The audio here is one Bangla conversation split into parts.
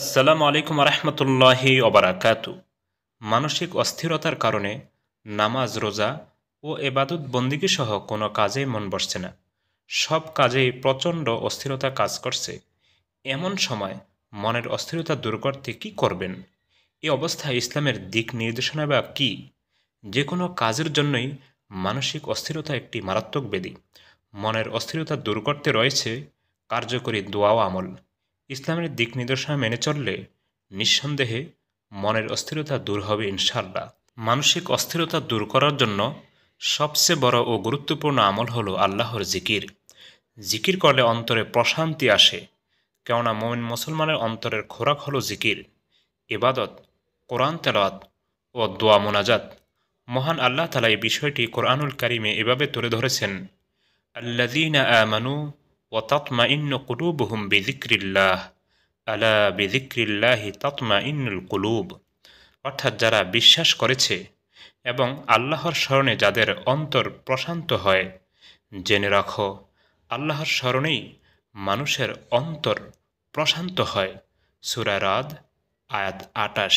আসসালামু আলাইকুম রহমতুল্লাহি অবরাকাত মানসিক অস্থিরতার কারণে নামাজ রোজা ও এবাদত বন্দিকে সহ কোনো কাজেই মন বসছে না সব কাজেই প্রচণ্ড অস্থিরতা কাজ করছে এমন সময় মনের অস্থিরতা দূর করতে কী করবেন এ অবস্থায় ইসলামের দিক নির্দেশনা বা কী যে কোনো কাজের জন্যই মানসিক অস্থিরতা একটি মারাত্মক বেদী মনের অস্থিরতা দূর করতে রয়েছে কার্যকরী দোয়া আমল ইসলামের দিক নির্দেশনা মেনে চললে নিঃসন্দেহে মনের অস্থিরতা দূর হবে ইনশাল্লাহ মানসিক অস্থিরতা দূর করার জন্য সবচেয়ে বড় ও গুরুত্বপূর্ণ আমল হলো আল্লাহর জিকির জিকির করলে অন্তরে প্রশান্তি আসে কেননা মমিন মুসলমানের অন্তরের খোরাক হলো জিকির ইবাদত কোরআন তেলাওয়াত ও দোয়া মোনাজাত মহান আল্লাহ তালা এই বিষয়টি কোরআনুল কারিমে এভাবে তুলে ধরেছেন আল্লাদিনা আমানু وتطمئن قلوبهم بذكر الله আলা বিজিক্রিল্লাহি তৎমা ইন্নুল কুলুব অর্থাৎ যারা বিশ্বাস করেছে এবং আল্লাহর স্মরণে যাদের অন্তর প্রশান্ত হয় জেনে রাখো আল্লাহর স্মরণেই মানুষের অন্তর প্রশান্ত হয় সুরারাদ আয়াত আটাশ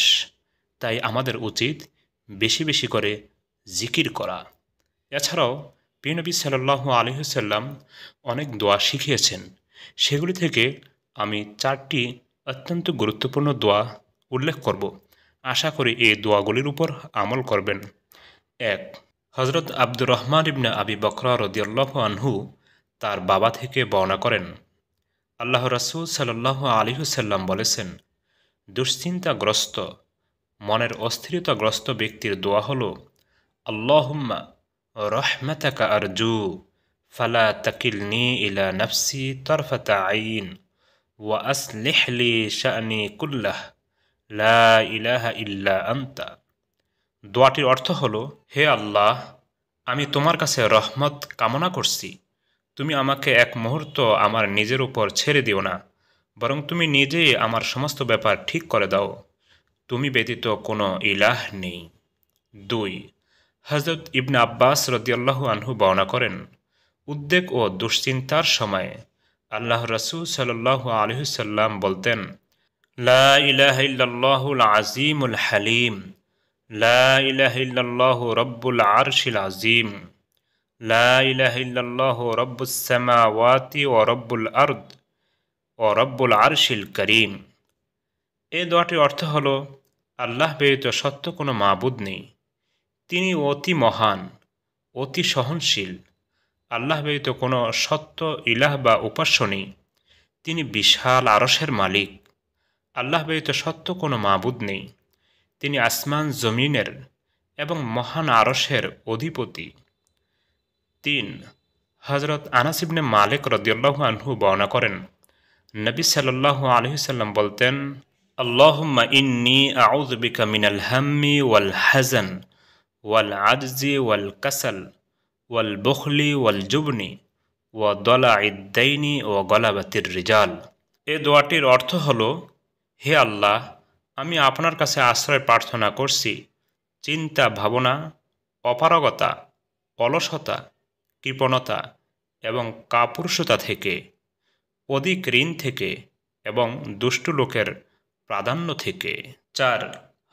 তাই আমাদের উচিত বেশি বেশি করে জিকির করা এছাড়াও প্রিয়নবী সাল্লাহ আলহিহসাল্লাম অনেক দোয়া শিখিয়েছেন সেগুলি থেকে আমি চারটি অত্যন্ত গুরুত্বপূর্ণ দোয়া উল্লেখ করব আশা করি এই দোয়াগুলির উপর আমল করবেন এক হজরত আব্দুর রহমান ইবনা আবি বকরা রদিয়াল্লাহ আনহু তার বাবা থেকে বর্ণনা করেন আল্লাহ রসুল সাল্লাহ আলিহুসাল্লাম বলেছেন দুশ্চিন্তাগ্রস্ত মনের অস্থিরতাগ্রস্ত ব্যক্তির দোয়া হল আল্লাহম্মা رحمتك أرجو فلا تكلني إلى نفسي طرفة عين وأصلح لي شأني كله لا إله إلا أنت দোয়াটির অর্থ হলো হে আল্লাহ আমি তোমার কাছে রহমত কামনা করছি তুমি আমাকে এক মুহূর্ত আমার নিজের উপর ছেড়ে দিও না বরং তুমি নিজেই আমার সমস্ত ব্যাপার ঠিক করে দাও তুমি ব্যতীত কোনো ইলাহ নেই দুই হজরত ইবনে আব্বাস রদিয়াল্লাহ আনহু বর্ণনা করেন উদ্বেগ ও দুশ্চিন্তার সময়ে আল্লাহ রসুল সাল্লাহ আলহিসাল্লাম বলতেন লা আজিমুল হালিম লা ইলাহিল্লাহু রব্বুল আরশিল আজিম লা ইলাহিল্লাহু ও রব্বুল আর্দ ও রব্বুল আরশিল করিম এ দোয়াটির অর্থ হল আল্লাহ ব্যতীত সত্য কোনো মাবুদ নেই তিনি অতি মহান অতি সহনশীল আল্লাহ ব্যতীত কোনো সত্য ইলাহ বা উপাস্য নেই তিনি বিশাল আরসের মালিক আল্লাহ ব্যতীত সত্য কোনো মাবুদ নেই তিনি আসমান জমিনের এবং মহান আরসের অধিপতি তিন হজরত আনাসিবনে মালিক রদিয়াল্লাহ আনহু বর্ণনা করেন নবী সাল্লাল্লাহু আলহি সাল্লাম বলতেন আল্লাহ ইন্নি আউদ্বিকা মিনাল হাম্মি ওয়াল হাজান ওয়াল আজজি ওয়াল কাসাল ওয়াল বখলি ওয়াল জুবনি ও দলা ইদ্দাইনি ও গলাবাতির রিজাল এ দোয়াটির অর্থ হল হে আল্লাহ আমি আপনার কাছে আশ্রয় প্রার্থনা করছি চিন্তা ভাবনা অপারগতা অলসতা কৃপণতা এবং কাপুরুষতা থেকে অধিক ঋণ থেকে এবং দুষ্ট লোকের প্রাধান্য থেকে চার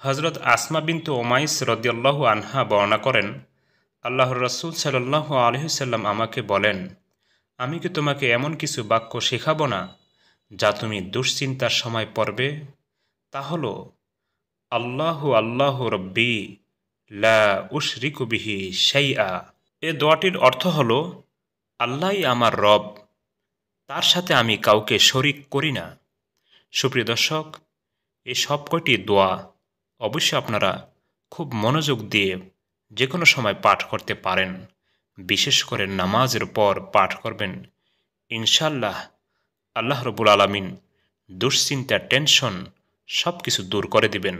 হজরত আসমা বিন্তু ওমাইস রদিয়াল্লাহু আনহা বর্ণনা করেন আল্লাহর রসুল সাল্লাহ আলহিসাল্লাম আমাকে বলেন আমি কি তোমাকে এমন কিছু বাক্য শেখাবো না যা তুমি দুশ্চিন্তার সময় পড়বে তা হল আল্লাহু আল্লাহ রব্বি লা উশরিকুবিহি আ এ দোয়াটির অর্থ হল আল্লাহ আমার রব তার সাথে আমি কাউকে শরিক করি না সুপ্রিয় দর্শক এ সব দোয়া অবশ্যই আপনারা খুব মনোযোগ দিয়ে যে কোনো সময় পাঠ করতে পারেন বিশেষ করে নামাজের পর পাঠ করবেন ইনশাল্লাহ আল্লাহ রবুল আলমিন দুশ্চিন্তা টেনশন সব কিছু দূর করে দিবেন